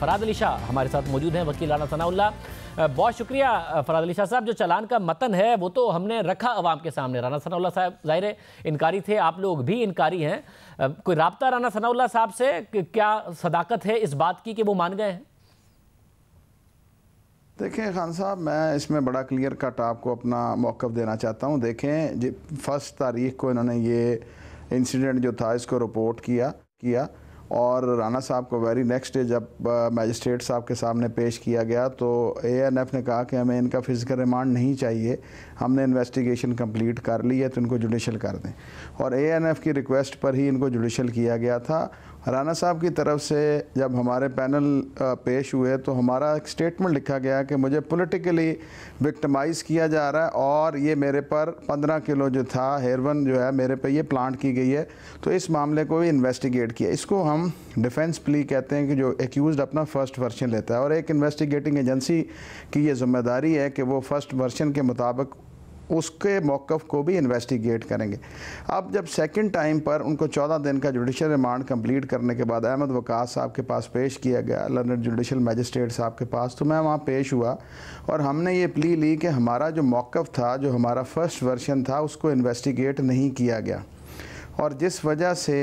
फराद अली शाह हमारे साथ मौजूद हैं वकील राना सनाउल्ला बहुत शुक्रिया फराद अली शाह साहब जो चलान का मतन है वो तो हमने रखा अवाम के सामने राना सनाउल्ला साहब जाहिर है इनकारी थे आप लोग भी इनकारी हैं कोई रबता राना सनाउल्ला साहब से क्या सदाकत है इस बात की कि वो मान गए हैं देखें खान साहब मैं इसमें बड़ा क्लियर कट आपको अपना मौक़ देना चाहता हूँ देखें जी फर्स्ट तारीख को इन्होंने ये इंसिडेंट जो था इसको रिपोर्ट किया किया और राना साहब को वेरी नेक्स्ट डे जब मजिस्ट्रेट साहब के सामने पेश किया गया तो एएनएफ ने कहा कि हमें इनका फिजिकल रिमांड नहीं चाहिए हमने इन्वेस्टिगेशन कंप्लीट कर ली है तो इनको जुडिशल कर दें और एएनएफ की रिक्वेस्ट पर ही इनको जुडिशल किया गया था राना साहब की तरफ से जब हमारे पैनल पेश हुए तो हमारा एक स्टेटमेंट लिखा गया कि मुझे पॉलिटिकली विक्टमाइज़ किया जा रहा है और ये मेरे पर 15 किलो जो था हेयरवन जो है मेरे पे ये प्लांट की गई है तो इस मामले को भी इन्वेस्टिगेट किया इसको हम डिफेंस प्ली कहते हैं कि जो एक्यूज़ अपना फ़र्स्ट वर्शन लेता है और एक इन्वेस्टिगेटिंग एजेंसी की ये जिम्मेदारी है कि वो फ़र्स्ट वर्शन के मुताबिक उसके मौक़ को भी इन्वेस्टिगेट करेंगे अब जब सेकंड टाइम पर उनको चौदह दिन का जुडिशल रिमांड कंप्लीट करने के बाद अहमद वकास साहब के पास पेश किया गया लर्नड जुडिशल मजिस्ट्रेट साहब के पास तो मैं वहाँ पेश हुआ और हमने ये प्ली ली कि हमारा जो मौक़ था जो हमारा फर्स्ट वर्शन था उसको इन्वेस्टिगेट नहीं किया गया और जिस वजह से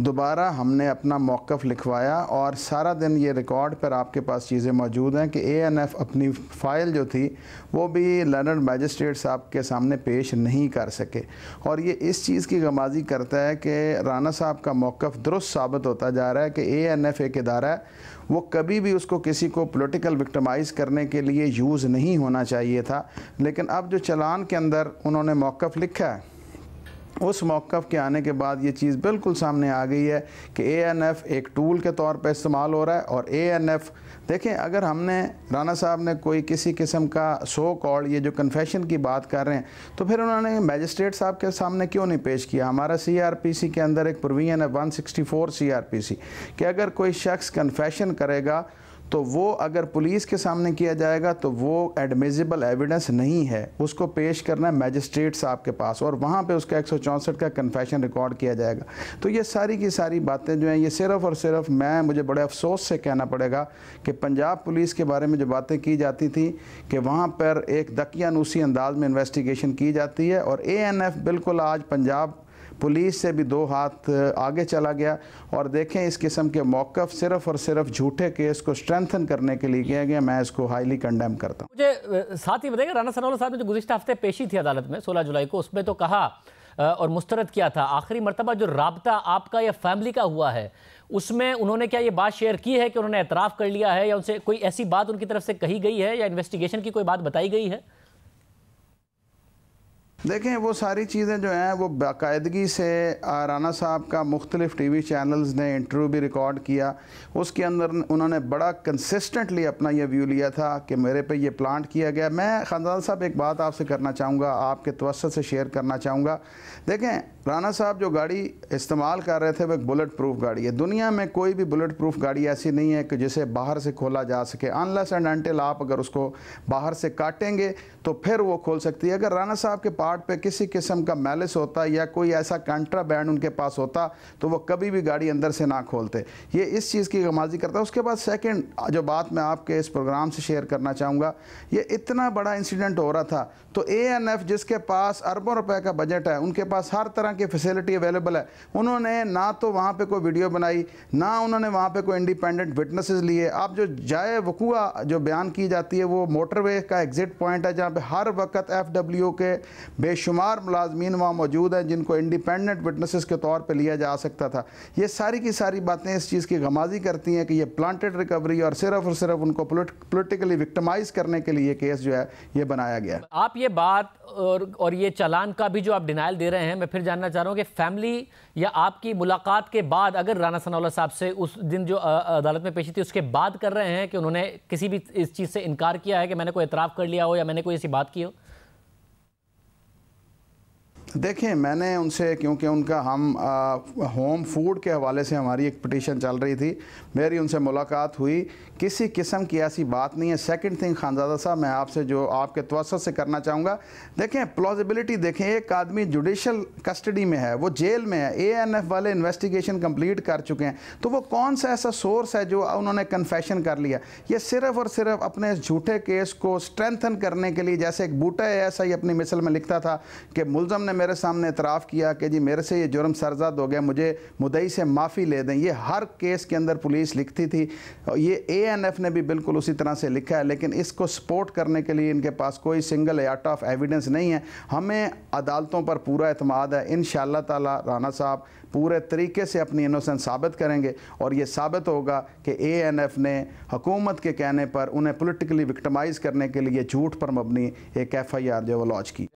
दोबारा हमने अपना मौक़ लिखवाया और सारा दिन ये रिकॉर्ड पर आपके पास चीज़ें मौजूद हैं कि ए एन एफ़ अपनी फ़ाइल जो थी वो भी लर्नड मैजिस्ट्रेट साहब के सामने पेश नहीं कर सके और ये इस चीज़ की गमाजी करता है कि राना साहब का मौक़ दुरुस्त साबित होता जा रहा है कि ए एन एफ़ एक इदारा है वो कभी भी उसको किसी को पोलिटिकल विक्टमाइज़ करने के लिए यूज़ नहीं होना चाहिए था लेकिन अब जो चलान के अंदर उन्होंने मौक़ लिखा है उस मौक़ के आने के बाद ये चीज़ बिल्कुल सामने आ गई है कि ए एन एफ़ एक टूल के तौर पर इस्तेमाल हो रहा है और ए एन एफ़ देखें अगर हमने राना साहब ने कोई किसी किस्म का सो कॉल ये जो कन्फेशन की बात कर रहे हैं तो फिर उन्होंने मैजिस्ट्रेट साहब के सामने क्यों नहीं पेश किया हमारा सी आर पी सी के अंदर एक प्रोविजन है one sixty four C R P C कि अगर कोई शख्स कन्फेशन करेगा तो वो अगर पुलिस के सामने किया जाएगा तो वो एडमिजिबल एविडेंस नहीं है उसको पेश करना है मैजिस्ट्रेट साहब के पास और वहाँ पे उसका एक का कन्फेशन रिकॉर्ड किया जाएगा तो ये सारी की सारी बातें जो हैं ये सिर्फ़ और सिर्फ मैं मुझे बड़े अफसोस से कहना पड़ेगा कि पंजाब पुलिस के बारे में जो बातें की जाती थी कि वहाँ पर एक दकियानूसी अंदाज में इन्वेस्टिगेशन की जाती है और ए बिल्कुल आज पंजाब पुलिस से भी दो हाथ आगे चला गया और देखें इस किस्म के मौक़ सिर्फ और सिर्फ झूठे केस को स्ट्रेंथन करने के लिए किया गया मैं इसको हाईली कंडेम करता हूँ मुझे साथ ही बताइए राना सरोवर साहब ने जो गुजशत हफ्ते पेशी थी अदालत में सोलह जुलाई को उसमें तो कहा और मुस्तरद किया था आखिरी मरतबा जो रबता आपका या फैमिली का हुआ है उसमें उन्होंने क्या ये बात शेयर की है कि उन्होंने एतराफ़ कर लिया है या उनसे कोई ऐसी बात उनकी तरफ से कही गई है या इन्वेस्टिगेशन की कोई बात बताई गई है देखें वो सारी चीज़ें जो हैं वो बाकायदगी से राना साहब का मुख्तलिफ़ टी वी चैनल्स ने इंटरव्यू भी रिकॉर्ड किया उसके अंदर उन्होंने बड़ा कंसिस्टेंटली अपना ये व्यू लिया था कि मेरे पे ये प्लांट किया गया मैं खानदान साहब एक बात आपसे करना चाहूँगा आपके तवसत से शेयर करना चाहूँगा देखें राना साहब जो गाड़ी इस्तेमाल कर रहे थे वो एक बुलेट प्रूफ गाड़ी है दुनिया में कोई भी बुलेट प्रूफ गाड़ी ऐसी नहीं है कि जिसे बाहर से खोला जा सके अनलेस एंड अनटिल आप अगर उसको बाहर से काटेंगे तो फिर वो खोल सकती है अगर राना साहब के पास पार्ट पे किसी किस्म का मैलिस होता या कोई ऐसा कंट्राबैंड उनके पास होता तो वो कभी भी गाड़ी अंदर से ना खोलते ये इस चीज़ की गमाजी करता है उसके बाद सेकेंड जो बात मैं आपके इस प्रोग्राम से शेयर करना चाहूँगा ये इतना बड़ा इंसिडेंट हो रहा था तो ए जिसके पास अरबों रुपये का बजट है उनके पास हर तरह की फैसिलिटी अवेलेबल है उन्होंने ना तो वहाँ पर कोई वीडियो बनाई ना उन्होंने वहाँ पर कोई इंडिपेंडेंट विटनेसेस लिए आप जो जाए वकूआ जो बयान की जाती है वो मोटरवे का एग्ज़िट पॉइंट है जहाँ पर हर वक्त एफ के बेशुमार मुलाजमीन वहाँ मौजूद हैं जिनको इंडिपेंडेंट विटनेसेस के तौर पर लिया जा सकता था ये सारी की सारी बातें इस चीज़ की गमाजी करती हैं कि ये प्लांटेड रिकवरी और सिर्फ और सिर्फ उनको पोलिटिकली विक्टमाइज करने के लिए केस जो है ये बनाया गया आप ये बात और, और ये चालान का भी जो आप डिनाइल दे रहे हैं मैं फिर जानना चाह रहा हूँ कि फैमिली या आपकी मुलाकात के बाद अगर राना सनाउल्ला साहब से उस दिन जो अदालत में पेशी थी उसके बाद कर रहे हैं कि उन्होंने किसी भी इस चीज़ से इनकार किया है कि मैंने कोई इतराफ़ कर लिया हो या मैंने कोई ऐसी बात की हो देखें मैंने उनसे क्योंकि उनका हम आ, होम फूड के हवाले से हमारी एक पटिशन चल रही थी मेरी उनसे मुलाकात हुई किसी किस्म की ऐसी बात नहीं है सेकंड थिंग खानजादा साहब मैं आपसे जो आपके तवसत से करना चाहूँगा देखें प्लॉजिबिलिटी देखें एक आदमी जुडिशल कस्टडी में है वो जेल में है एएनएफ वाले इन्वेस्टिगेशन कंप्लीट कर चुके हैं तो वो कौन सा ऐसा सोर्स है जो उन्होंने कन्फेशन कर लिया ये सिर्फ और सिर्फ अपने इस झूठे केस को स्ट्रेंथन करने के लिए जैसे एक बूटा ऐसा ही अपनी मिसल में लिखता था कि मुलजम ने मेरे सामने इतराफ़ किया कि जी मेरे से ये जुर्म सरजद हो गया मुझे मुदई से माफ़ी ले दें ये हर केस के अंदर पुलिस लिखती थी ये ए एन एफ ने भी बिल्कुल उसी तरह से लिखा है लेकिन इसको सपोर्ट करने के लिए इनके पास कोई सिंगल एट ऑफ एविडेंस नहीं है हमें अदालतों पर पूरा अतमाद है इन ताला राना साहब पूरे तरीके से अपनी इनोसेंस साबित करेंगे और ये साबित होगा कि ए एन एफ ने हुकूमत के कहने पर उन्हें पोलिटिकली विक्टमाइज़ करने के लिए झूठ पर मबनी एक एफ आई आर जो वो लॉन्च की